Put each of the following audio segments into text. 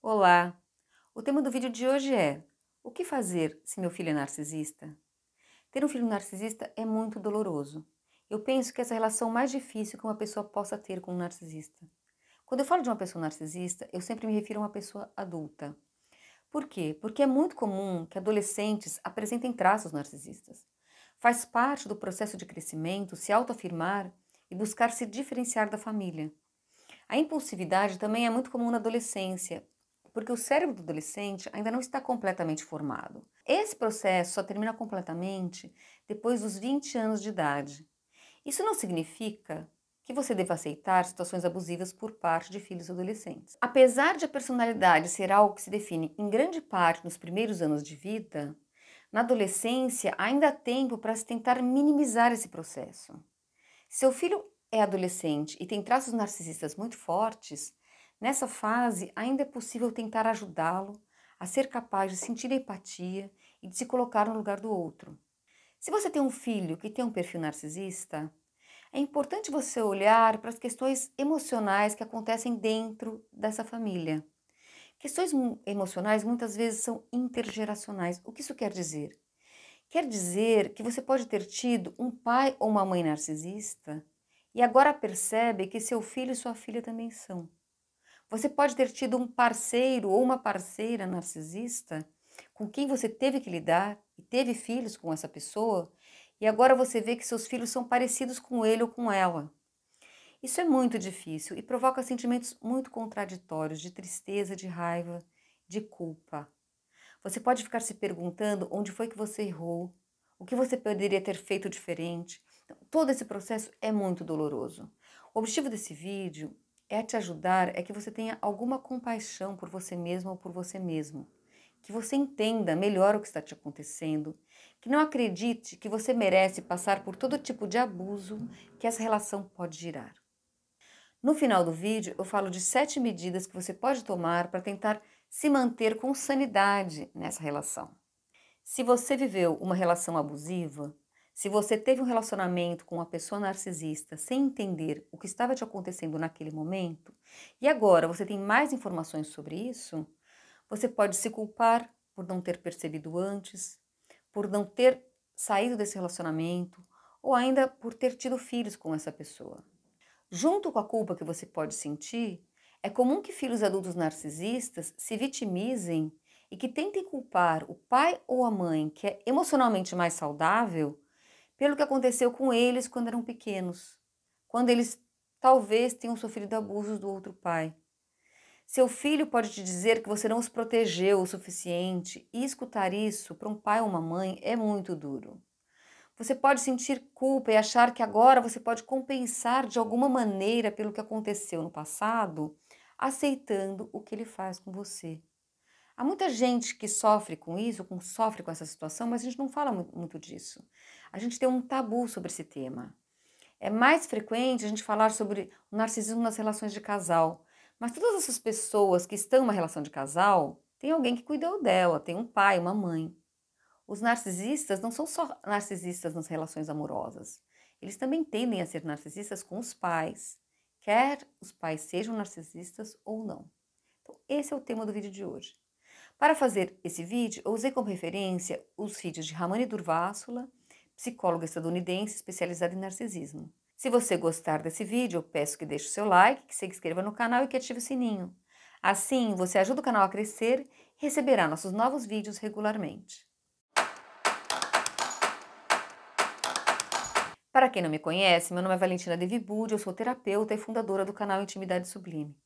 Olá! O tema do vídeo de hoje é O que fazer se meu filho é narcisista? Ter um filho narcisista é muito doloroso. Eu penso que essa é a relação mais difícil que uma pessoa possa ter com um narcisista. Quando eu falo de uma pessoa narcisista, eu sempre me refiro a uma pessoa adulta. Por quê? Porque é muito comum que adolescentes apresentem traços narcisistas. Faz parte do processo de crescimento se autoafirmar e buscar se diferenciar da família. A impulsividade também é muito comum na adolescência, porque o cérebro do adolescente ainda não está completamente formado. Esse processo só termina completamente depois dos 20 anos de idade. Isso não significa que você deva aceitar situações abusivas por parte de filhos adolescentes. Apesar de a personalidade ser algo que se define em grande parte nos primeiros anos de vida, na adolescência ainda há tempo para se tentar minimizar esse processo. Seu filho é adolescente e tem traços narcisistas muito fortes, Nessa fase, ainda é possível tentar ajudá-lo a ser capaz de sentir empatia e de se colocar no lugar do outro. Se você tem um filho que tem um perfil narcisista, é importante você olhar para as questões emocionais que acontecem dentro dessa família. Questões emocionais muitas vezes são intergeracionais. O que isso quer dizer? Quer dizer que você pode ter tido um pai ou uma mãe narcisista e agora percebe que seu filho e sua filha também são. Você pode ter tido um parceiro ou uma parceira narcisista com quem você teve que lidar e teve filhos com essa pessoa e agora você vê que seus filhos são parecidos com ele ou com ela. Isso é muito difícil e provoca sentimentos muito contraditórios de tristeza, de raiva, de culpa. Você pode ficar se perguntando onde foi que você errou, o que você poderia ter feito diferente. Então, todo esse processo é muito doloroso. O objetivo desse vídeo é te ajudar é que você tenha alguma compaixão por você mesmo ou por você mesmo, que você entenda melhor o que está te acontecendo, que não acredite que você merece passar por todo tipo de abuso que essa relação pode gerar. No final do vídeo, eu falo de sete medidas que você pode tomar para tentar se manter com sanidade nessa relação. Se você viveu uma relação abusiva, se você teve um relacionamento com uma pessoa narcisista sem entender o que estava te acontecendo naquele momento, e agora você tem mais informações sobre isso, você pode se culpar por não ter percebido antes, por não ter saído desse relacionamento ou ainda por ter tido filhos com essa pessoa. Junto com a culpa que você pode sentir, é comum que filhos adultos narcisistas se vitimizem e que tentem culpar o pai ou a mãe que é emocionalmente mais saudável pelo que aconteceu com eles quando eram pequenos, quando eles talvez tenham sofrido abusos do outro pai. Seu filho pode te dizer que você não os protegeu o suficiente, e escutar isso para um pai ou uma mãe é muito duro. Você pode sentir culpa e achar que agora você pode compensar de alguma maneira pelo que aconteceu no passado, aceitando o que ele faz com você. Há muita gente que sofre com isso, sofre com essa situação, mas a gente não fala muito disso a gente tem um tabu sobre esse tema. É mais frequente a gente falar sobre o narcisismo nas relações de casal, mas todas essas pessoas que estão numa relação de casal têm alguém que cuidou dela, tem um pai, uma mãe. Os narcisistas não são só narcisistas nas relações amorosas. Eles também tendem a ser narcisistas com os pais, quer os pais sejam narcisistas ou não. Então, esse é o tema do vídeo de hoje. Para fazer esse vídeo, eu usei como referência os vídeos de Ramani Durvássula psicóloga estadunidense especializada em narcisismo. Se você gostar desse vídeo, peço que deixe o seu like, que se inscreva no canal e que ative o sininho. Assim, você ajuda o canal a crescer e receberá nossos novos vídeos regularmente. Para quem não me conhece, meu nome é Valentina Devibud, eu sou terapeuta e fundadora do canal Intimidade Sublime.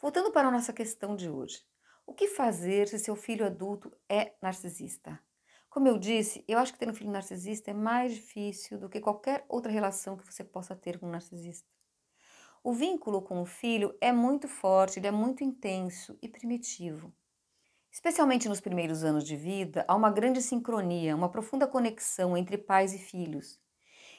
Voltando para a nossa questão de hoje. O que fazer se seu filho adulto é narcisista? Como eu disse, eu acho que ter um filho narcisista é mais difícil do que qualquer outra relação que você possa ter com um narcisista. O vínculo com o filho é muito forte, ele é muito intenso e primitivo. Especialmente nos primeiros anos de vida, há uma grande sincronia, uma profunda conexão entre pais e filhos.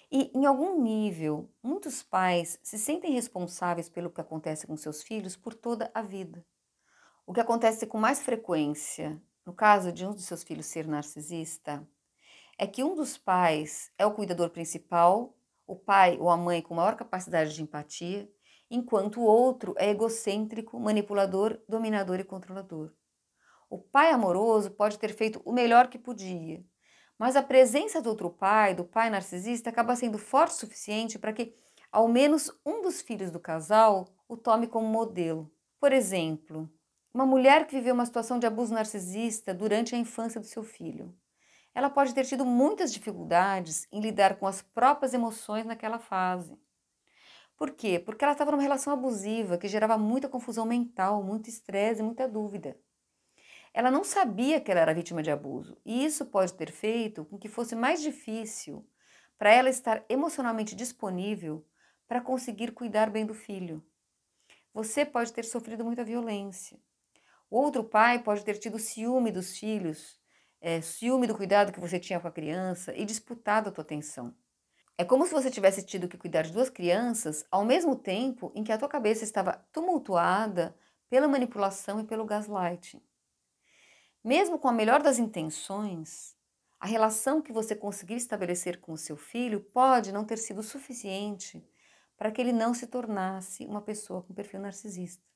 E, em algum nível, muitos pais se sentem responsáveis pelo que acontece com seus filhos por toda a vida. O que acontece com mais frequência no caso de um dos seus filhos ser narcisista, é que um dos pais é o cuidador principal, o pai ou a mãe com maior capacidade de empatia, enquanto o outro é egocêntrico, manipulador, dominador e controlador. O pai amoroso pode ter feito o melhor que podia, mas a presença do outro pai, do pai narcisista, acaba sendo forte o suficiente para que ao menos um dos filhos do casal o tome como modelo. Por exemplo, uma mulher que viveu uma situação de abuso narcisista durante a infância do seu filho. Ela pode ter tido muitas dificuldades em lidar com as próprias emoções naquela fase. Por quê? Porque ela estava numa relação abusiva que gerava muita confusão mental, muito estresse e muita dúvida. Ela não sabia que ela era vítima de abuso, e isso pode ter feito com que fosse mais difícil para ela estar emocionalmente disponível para conseguir cuidar bem do filho. Você pode ter sofrido muita violência. Outro pai pode ter tido ciúme dos filhos, é, ciúme do cuidado que você tinha com a criança e disputado a tua atenção. É como se você tivesse tido que cuidar de duas crianças ao mesmo tempo em que a tua cabeça estava tumultuada pela manipulação e pelo gaslighting. Mesmo com a melhor das intenções, a relação que você conseguir estabelecer com o seu filho pode não ter sido suficiente para que ele não se tornasse uma pessoa com perfil narcisista.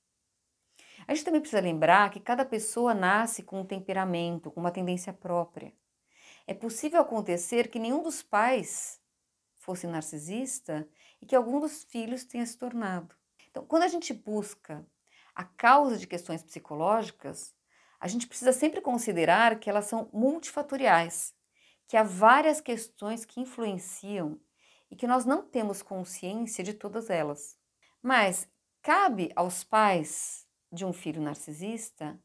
A gente também precisa lembrar que cada pessoa nasce com um temperamento, com uma tendência própria. É possível acontecer que nenhum dos pais fosse narcisista e que algum dos filhos tenha se tornado. Então, quando a gente busca a causa de questões psicológicas, a gente precisa sempre considerar que elas são multifatoriais, que há várias questões que influenciam e que nós não temos consciência de todas elas. Mas cabe aos pais de um filho narcisista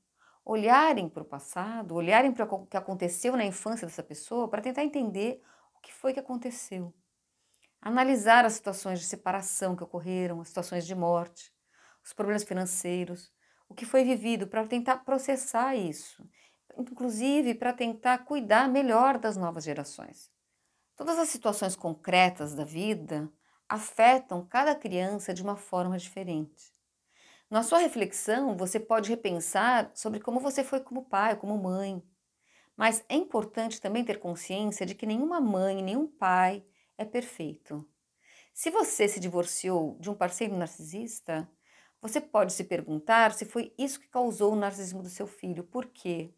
olharem para o passado, olharem para o que aconteceu na infância dessa pessoa para tentar entender o que foi que aconteceu. Analisar as situações de separação que ocorreram, as situações de morte, os problemas financeiros, o que foi vivido para tentar processar isso, inclusive para tentar cuidar melhor das novas gerações. Todas as situações concretas da vida afetam cada criança de uma forma diferente. Na sua reflexão, você pode repensar sobre como você foi como pai, ou como mãe. Mas é importante também ter consciência de que nenhuma mãe, nenhum pai é perfeito. Se você se divorciou de um parceiro narcisista, você pode se perguntar se foi isso que causou o narcisismo do seu filho. Por quê?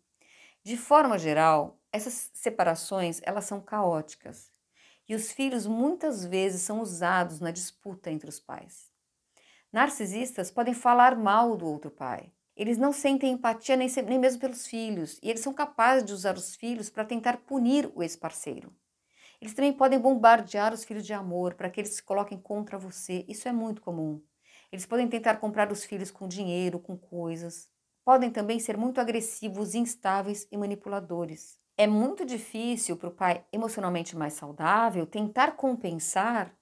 De forma geral, essas separações, elas são caóticas. E os filhos muitas vezes são usados na disputa entre os pais. Narcisistas podem falar mal do outro pai. Eles não sentem empatia nem, nem mesmo pelos filhos, e eles são capazes de usar os filhos para tentar punir o ex-parceiro. Eles também podem bombardear os filhos de amor para que eles se coloquem contra você. Isso é muito comum. Eles podem tentar comprar os filhos com dinheiro, com coisas. Podem também ser muito agressivos, instáveis e manipuladores. É muito difícil para o pai emocionalmente mais saudável tentar compensar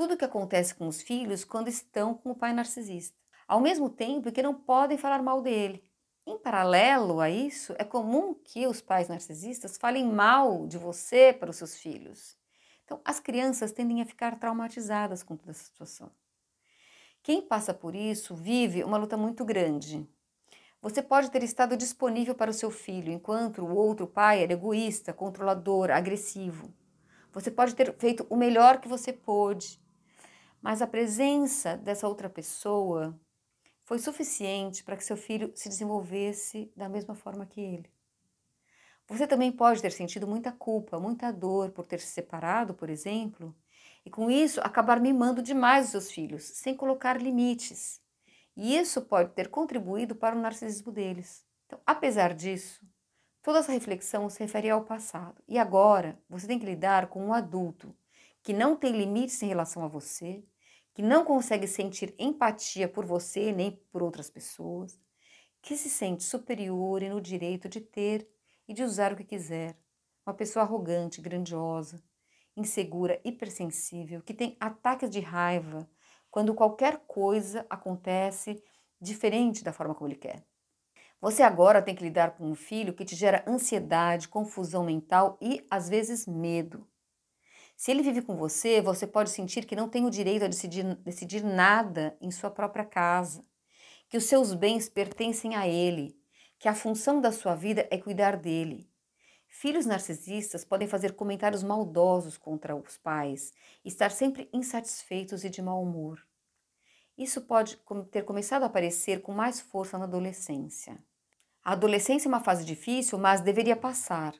tudo o que acontece com os filhos quando estão com o pai narcisista, ao mesmo tempo que não podem falar mal dele. Em paralelo a isso, é comum que os pais narcisistas falem mal de você para os seus filhos. Então, as crianças tendem a ficar traumatizadas com toda essa situação. Quem passa por isso vive uma luta muito grande. Você pode ter estado disponível para o seu filho, enquanto o outro pai era egoísta, controlador, agressivo. Você pode ter feito o melhor que você pôde, mas a presença dessa outra pessoa foi suficiente para que seu filho se desenvolvesse da mesma forma que ele. Você também pode ter sentido muita culpa, muita dor por ter se separado, por exemplo, e com isso acabar mimando demais os seus filhos, sem colocar limites. E isso pode ter contribuído para o narcisismo deles. Então, apesar disso, toda essa reflexão se refere ao passado. E agora você tem que lidar com um adulto que não tem limites em relação a você, que não consegue sentir empatia por você nem por outras pessoas, que se sente superior e no direito de ter e de usar o que quiser, uma pessoa arrogante, grandiosa, insegura, hipersensível, que tem ataques de raiva quando qualquer coisa acontece diferente da forma como ele quer. Você agora tem que lidar com um filho que te gera ansiedade, confusão mental e às vezes medo. Se ele vive com você, você pode sentir que não tem o direito a decidir, decidir nada em sua própria casa, que os seus bens pertencem a ele, que a função da sua vida é cuidar dele. Filhos narcisistas podem fazer comentários maldosos contra os pais, estar sempre insatisfeitos e de mau humor. Isso pode ter começado a aparecer com mais força na adolescência. A adolescência é uma fase difícil, mas deveria passar.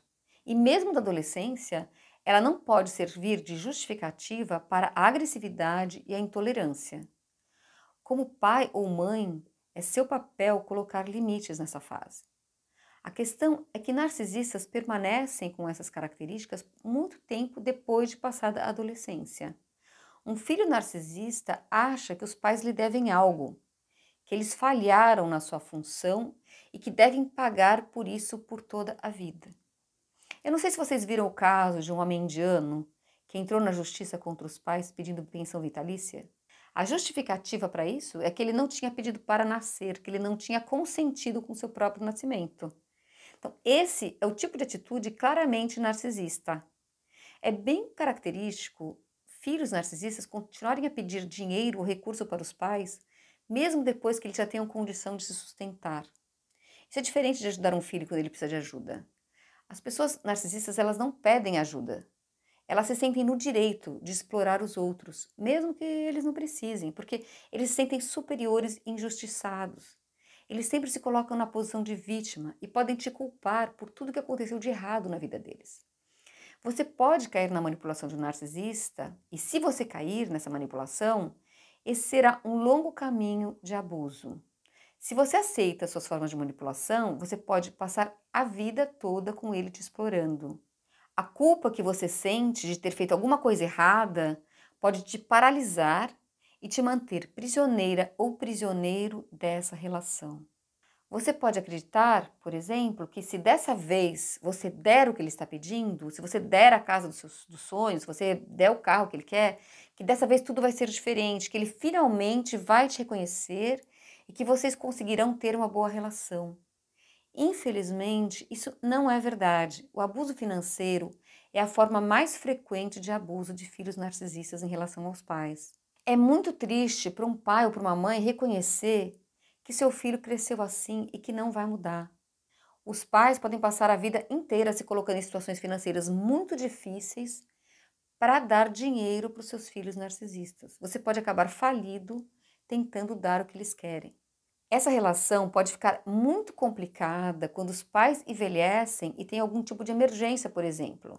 E mesmo da adolescência, ela não pode servir de justificativa para a agressividade e a intolerância. Como pai ou mãe, é seu papel colocar limites nessa fase. A questão é que narcisistas permanecem com essas características muito tempo depois de passada a adolescência. Um filho narcisista acha que os pais lhe devem algo, que eles falharam na sua função e que devem pagar por isso por toda a vida. Eu não sei se vocês viram o caso de um homem indiano que entrou na justiça contra os pais pedindo pensão vitalícia. A justificativa para isso é que ele não tinha pedido para nascer, que ele não tinha consentido com seu próprio nascimento. Então, esse é o tipo de atitude claramente narcisista. É bem característico filhos narcisistas continuarem a pedir dinheiro ou recurso para os pais, mesmo depois que eles já tenham condição de se sustentar. Isso é diferente de ajudar um filho quando ele precisa de ajuda. As pessoas narcisistas, elas não pedem ajuda. Elas se sentem no direito de explorar os outros, mesmo que eles não precisem, porque eles se sentem superiores e injustiçados. Eles sempre se colocam na posição de vítima e podem te culpar por tudo que aconteceu de errado na vida deles. Você pode cair na manipulação de um narcisista, e se você cair nessa manipulação, esse será um longo caminho de abuso. Se você aceita suas formas de manipulação, você pode passar a vida toda com ele te explorando. A culpa que você sente de ter feito alguma coisa errada pode te paralisar e te manter prisioneira ou prisioneiro dessa relação. Você pode acreditar, por exemplo, que se dessa vez você der o que ele está pedindo, se você der a casa dos seus dos sonhos, se você der o carro que ele quer, que dessa vez tudo vai ser diferente, que ele finalmente vai te reconhecer e que vocês conseguirão ter uma boa relação. Infelizmente, isso não é verdade. O abuso financeiro é a forma mais frequente de abuso de filhos narcisistas em relação aos pais. É muito triste para um pai ou para uma mãe reconhecer que seu filho cresceu assim e que não vai mudar. Os pais podem passar a vida inteira se colocando em situações financeiras muito difíceis para dar dinheiro para os seus filhos narcisistas. Você pode acabar falido tentando dar o que eles querem. Essa relação pode ficar muito complicada quando os pais envelhecem e tem algum tipo de emergência, por exemplo.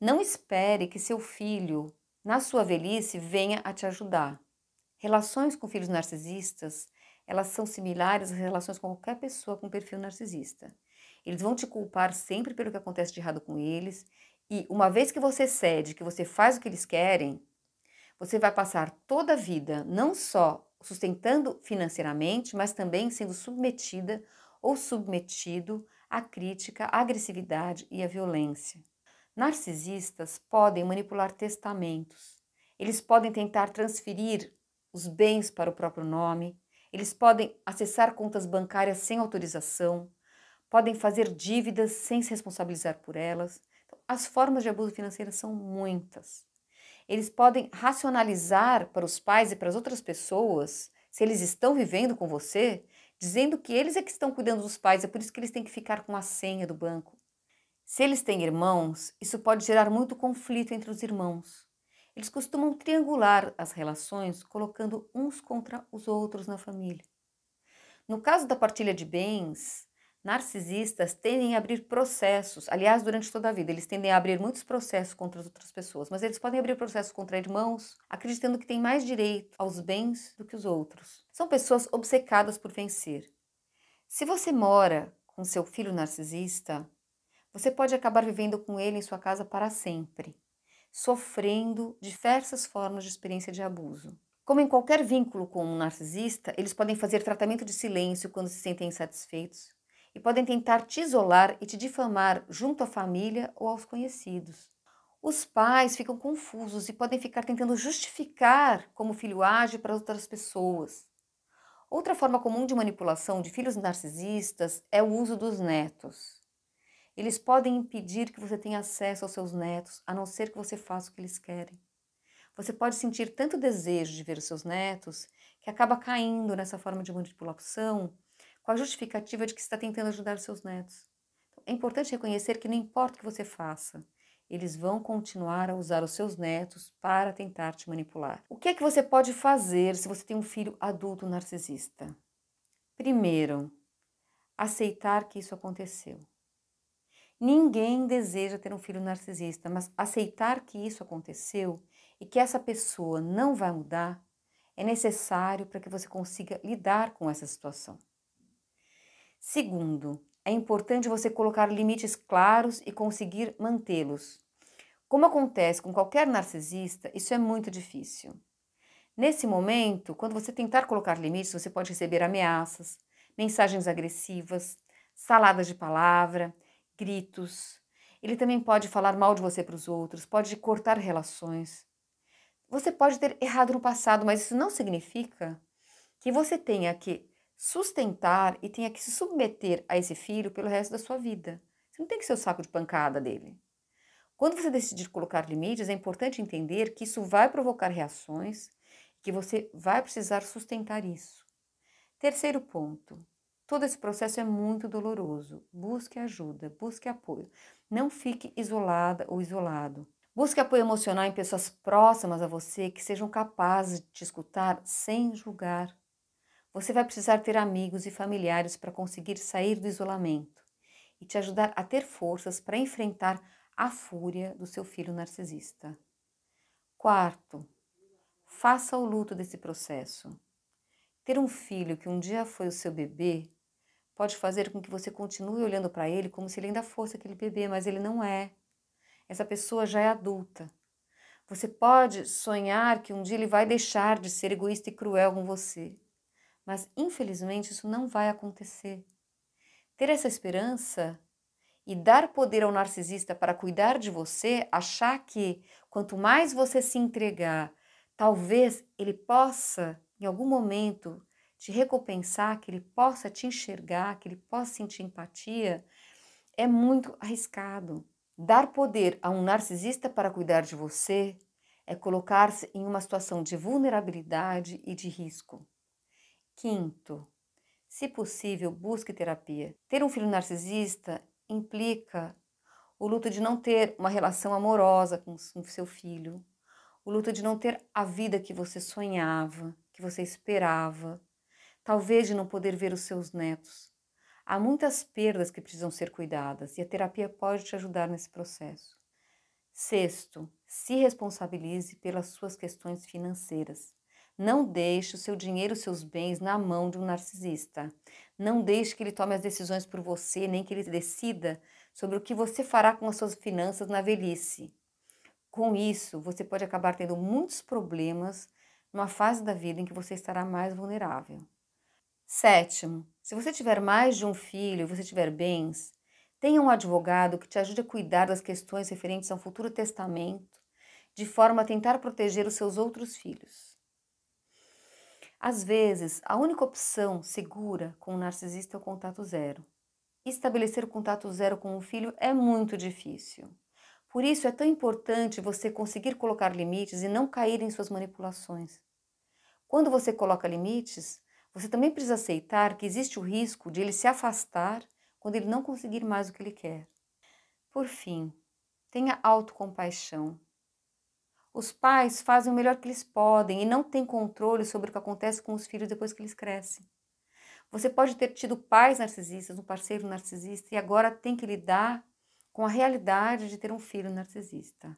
Não espere que seu filho, na sua velhice, venha a te ajudar. Relações com filhos narcisistas, elas são similares às relações com qualquer pessoa com perfil narcisista. Eles vão te culpar sempre pelo que acontece de errado com eles, e uma vez que você cede, que você faz o que eles querem, você vai passar toda a vida não só sustentando financeiramente, mas também sendo submetida ou submetido à crítica, à agressividade e à violência. Narcisistas podem manipular testamentos. Eles podem tentar transferir os bens para o próprio nome, eles podem acessar contas bancárias sem autorização, podem fazer dívidas sem se responsabilizar por elas. Então, as formas de abuso financeiro são muitas eles podem racionalizar para os pais e para as outras pessoas se eles estão vivendo com você, dizendo que eles é que estão cuidando dos pais, é por isso que eles têm que ficar com a senha do banco. Se eles têm irmãos, isso pode gerar muito conflito entre os irmãos. Eles costumam triangular as relações colocando uns contra os outros na família. No caso da partilha de bens, narcisistas tendem a abrir processos, aliás, durante toda a vida, eles tendem a abrir muitos processos contra as outras pessoas, mas eles podem abrir processos contra irmãos, acreditando que têm mais direito aos bens do que os outros. São pessoas obcecadas por vencer. Se você mora com seu filho narcisista, você pode acabar vivendo com ele em sua casa para sempre, sofrendo diversas formas de experiência de abuso. Como em qualquer vínculo com um narcisista, eles podem fazer tratamento de silêncio quando se sentem insatisfeitos, e podem tentar te isolar e te difamar junto à família ou aos conhecidos. Os pais ficam confusos e podem ficar tentando justificar como o filho age para outras pessoas. Outra forma comum de manipulação de filhos narcisistas é o uso dos netos. Eles podem impedir que você tenha acesso aos seus netos, a não ser que você faça o que eles querem. Você pode sentir tanto desejo de ver os seus netos que acaba caindo nessa forma de manipulação com a justificativa de que está tentando ajudar seus netos. Então, é importante reconhecer que não importa o que você faça, eles vão continuar a usar os seus netos para tentar te manipular. O que é que você pode fazer se você tem um filho adulto narcisista? Primeiro, aceitar que isso aconteceu. Ninguém deseja ter um filho narcisista, mas aceitar que isso aconteceu e que essa pessoa não vai mudar é necessário para que você consiga lidar com essa situação. Segundo, é importante você colocar limites claros e conseguir mantê-los. Como acontece com qualquer narcisista, isso é muito difícil. Nesse momento, quando você tentar colocar limites, você pode receber ameaças, mensagens agressivas, saladas de palavra, gritos. Ele também pode falar mal de você para os outros, pode cortar relações. Você pode ter errado no passado, mas isso não significa que você tenha que sustentar e tenha que se submeter a esse filho pelo resto da sua vida. Você não tem que ser o saco de pancada dele. Quando você decidir colocar limites, é importante entender que isso vai provocar reações e que você vai precisar sustentar isso. Terceiro ponto: todo esse processo é muito doloroso. Busque ajuda, busque apoio. Não fique isolada ou isolado. Busque apoio emocional em pessoas próximas a você que sejam capazes de te escutar sem julgar você vai precisar ter amigos e familiares para conseguir sair do isolamento e te ajudar a ter forças para enfrentar a fúria do seu filho narcisista. Quarto, faça o luto desse processo. Ter um filho que um dia foi o seu bebê pode fazer com que você continue olhando para ele como se ele ainda fosse aquele bebê, mas ele não é. Essa pessoa já é adulta. Você pode sonhar que um dia ele vai deixar de ser egoísta e cruel com você. Mas infelizmente isso não vai acontecer. Ter essa esperança e dar poder ao narcisista para cuidar de você, achar que quanto mais você se entregar, talvez ele possa, em algum momento, te recompensar, que ele possa te enxergar, que ele possa sentir empatia, é muito arriscado. Dar poder a um narcisista para cuidar de você é colocar-se em uma situação de vulnerabilidade e de risco. Quinto, se possível, busque terapia. Ter um filho narcisista implica o luto de não ter uma relação amorosa com seu filho, o luto de não ter a vida que você sonhava, que você esperava, talvez de não poder ver os seus netos. Há muitas perdas que precisam ser cuidadas e a terapia pode te ajudar nesse processo. Sexto, se responsabilize pelas suas questões financeiras. Não deixe o seu dinheiro, os seus bens na mão de um narcisista. Não deixe que ele tome as decisões por você, nem que ele decida sobre o que você fará com as suas finanças na velhice. Com isso, você pode acabar tendo muitos problemas numa fase da vida em que você estará mais vulnerável. Sétimo, se você tiver mais de um filho e você tiver bens, tenha um advogado que te ajude a cuidar das questões referentes ao futuro testamento, de forma a tentar proteger os seus outros filhos. Às vezes, a única opção segura com o narcisista é o contato zero. Estabelecer o contato zero com o filho é muito difícil. Por isso é tão importante você conseguir colocar limites e não cair em suas manipulações. Quando você coloca limites, você também precisa aceitar que existe o risco de ele se afastar quando ele não conseguir mais o que ele quer. Por fim, tenha autocompaixão os pais fazem o melhor que eles podem e não têm controle sobre o que acontece com os filhos depois que eles crescem. Você pode ter tido pais narcisistas, um parceiro narcisista, e agora tem que lidar com a realidade de ter um filho narcisista.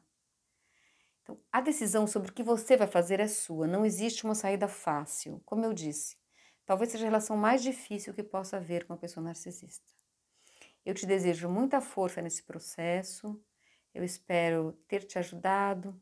Então, a decisão sobre o que você vai fazer é sua, não existe uma saída fácil. Como eu disse, talvez seja a relação mais difícil que possa haver com uma pessoa narcisista. Eu te desejo muita força nesse processo, eu espero ter te ajudado,